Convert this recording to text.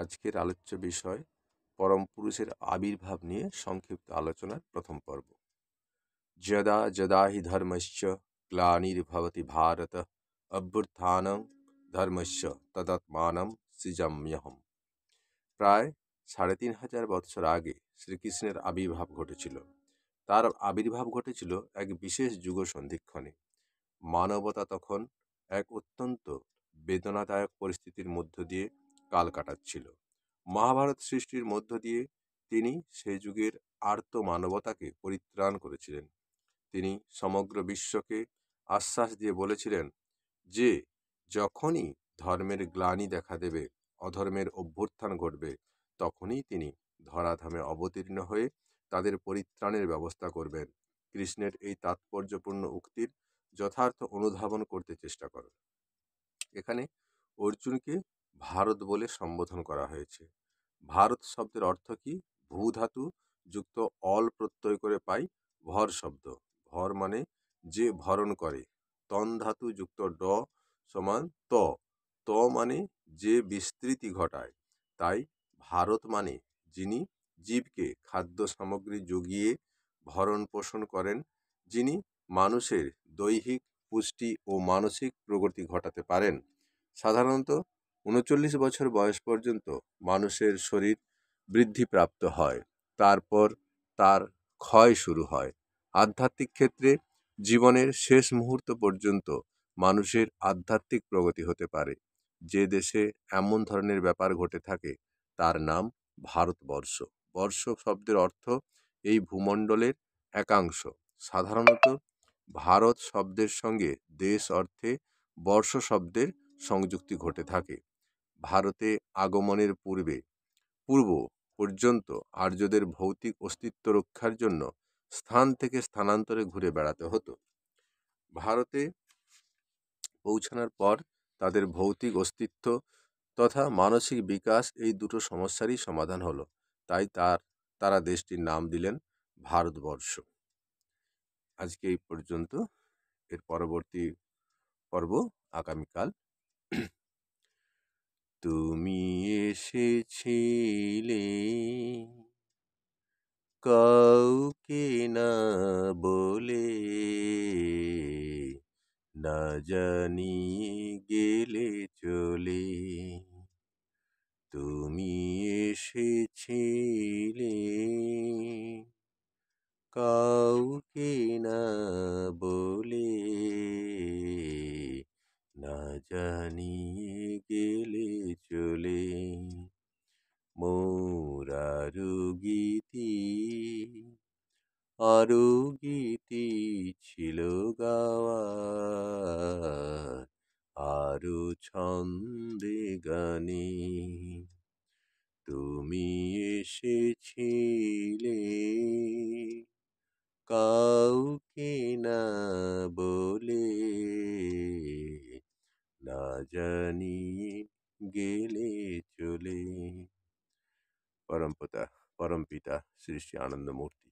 আজকের আলোচ্য বিষয় পরম পুরুষের আবির্ভাব নিয়ে সংক্ষিপ্ত আলোচনার প্রথম পর্ব যদা যদা হি ধর্মশ্চ গ্লানির্ভবতি ভারত অভ্যুত্থান ধর্মস্য তদাত্মানম সৃজম্যহম প্রায় সাড়ে তিন হাজার বৎসর আগে শ্রীকৃষ্ণের আবির্ভাব ঘটেছিল তার আবির্ভাব ঘটেছিল এক বিশেষ যুগ সন্ধিক্ষণে মানবতা তখন এক অত্যন্ত বেদনাদায়ক পরিস্থিতির মধ্য দিয়ে কাল কাটাচ্ছিল মহাভারত সৃষ্টির মধ্য দিয়ে তিনি সে যুগের আর্ত মানবতাকে পরিত্রাণ করেছিলেন তিনি সমগ্র বিশ্বকে আশ্বাস দিয়ে বলেছিলেন যে যখনই ধর্মের গ্লানি দেখা দেবে অধর্মের অভ্যুত্থান ঘটবে তখনই তিনি ধরাধামে অবতীর্ণ হয়ে তাদের পরিত্রাণের ব্যবস্থা করবেন কৃষ্ণের এই তাৎপর্যপূর্ণ উক্তির যথার্থ অনুধাবন করতে চেষ্টা করো এখানে অর্জুনকে ভারত বলে সম্বোধন করা হয়েছে ভারত শব্দের অর্থ কি ভূধাতু যুক্ত অল প্রত্যয় করে পাই ভর শব্দ ভর মানে যে ভরণ করে তন ধাতু যুক্ত ড সমান ত ত মানে যে বিস্তৃতি ঘটায় তাই ভারত মানে যিনি জীবকে খাদ্য সামগ্রী যোগিয়ে ভরণ পোষণ করেন যিনি মানুষের দৈহিক পুষ্টি ও মানসিক প্রগতি ঘটাতে পারেন সাধারণত উনচল্লিশ বছর বয়স পর্যন্ত মানুষের শরীর বৃদ্ধিপ্রাপ্ত হয় তারপর তার ক্ষয় শুরু হয় আধ্যাত্মিক ক্ষেত্রে জীবনের শেষ মুহূর্ত পর্যন্ত মানুষের আধ্যাত্মিক প্রগতি হতে পারে যে দেশে এমন ধরনের ব্যাপার ঘটে থাকে তার নাম ভারতবর্ষ বর্ষ শব্দের অর্থ এই ভূমণ্ডলের একাংশ সাধারণত ভারত শব্দের সঙ্গে দেশ অর্থে বর্ষ শব্দের সংযুক্তি ঘটে থাকে ভারতে আগমনের পূর্বে পূর্ব পর্যন্ত আর্যদের ভৌতিক অস্তিত্ব রক্ষার জন্য স্থান থেকে স্থানান্তরে ঘুরে বেড়াতে হতো ভারতে পৌঁছানোর পর তাদের ভৌতিক অস্তিত্ব তথা মানসিক বিকাশ এই দুটো সমস্যারই সমাধান হলো তাই তার তারা দেশটির নাম দিলেন ভারতবর্ষ আজকে এই পর্যন্ত এর পরবর্তী পর্ব আগামীকাল তুমি এসেছিলে কাউকে না বলে না জানিয়ে গেলে চলে তুমি এসেছিলে কাউকে না বলে জানিয়ে গেলে চলে মোরারু গীতি আরু গীতি ছিল গাওয়া আরু ছন্দে গানে তুমি এসেছি জানিয়ে গেলে চলে পরম পিতা পরম পিতা শ্রী শ্রী আনন্দমূর্তি